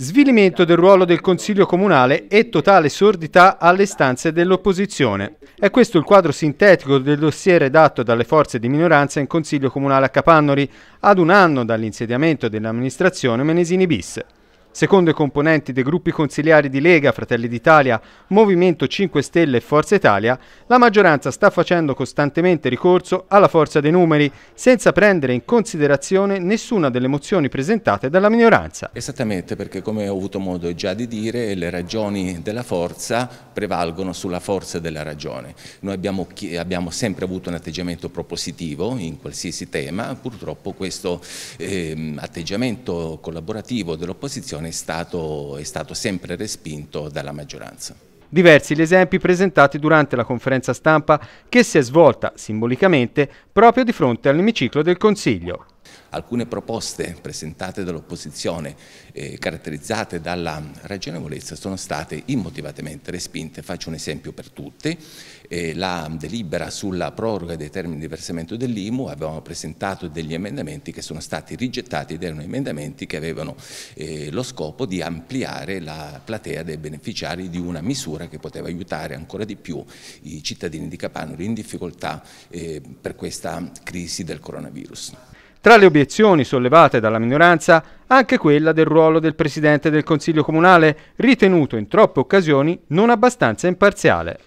Svilimento del ruolo del Consiglio Comunale e totale sordità alle stanze dell'opposizione. È questo il quadro sintetico del dossier redatto dalle forze di minoranza in Consiglio Comunale a Capannori, ad un anno dall'insediamento dell'amministrazione Menesini Bis. Secondo i componenti dei gruppi consigliari di Lega, Fratelli d'Italia, Movimento 5 Stelle e Forza Italia, la maggioranza sta facendo costantemente ricorso alla forza dei numeri, senza prendere in considerazione nessuna delle mozioni presentate dalla minoranza. Esattamente, perché come ho avuto modo già di dire, le ragioni della forza prevalgono sulla forza della ragione. Noi abbiamo, abbiamo sempre avuto un atteggiamento propositivo in qualsiasi tema, purtroppo questo eh, atteggiamento collaborativo dell'opposizione è stato, è stato sempre respinto dalla maggioranza. Diversi gli esempi presentati durante la conferenza stampa che si è svolta simbolicamente proprio di fronte all'emiciclo del Consiglio. Alcune proposte presentate dall'opposizione, eh, caratterizzate dalla ragionevolezza, sono state immotivatamente respinte. Faccio un esempio per tutte. Eh, la delibera sulla proroga dei termini di versamento dell'IMU avevamo presentato degli emendamenti che sono stati rigettati ed erano emendamenti che avevano eh, lo scopo di ampliare la platea dei beneficiari di una misura che poteva aiutare ancora di più i cittadini di Capanoli in difficoltà eh, per questa crisi del coronavirus. Tra le obiezioni sollevate dalla minoranza, anche quella del ruolo del Presidente del Consiglio Comunale, ritenuto in troppe occasioni non abbastanza imparziale.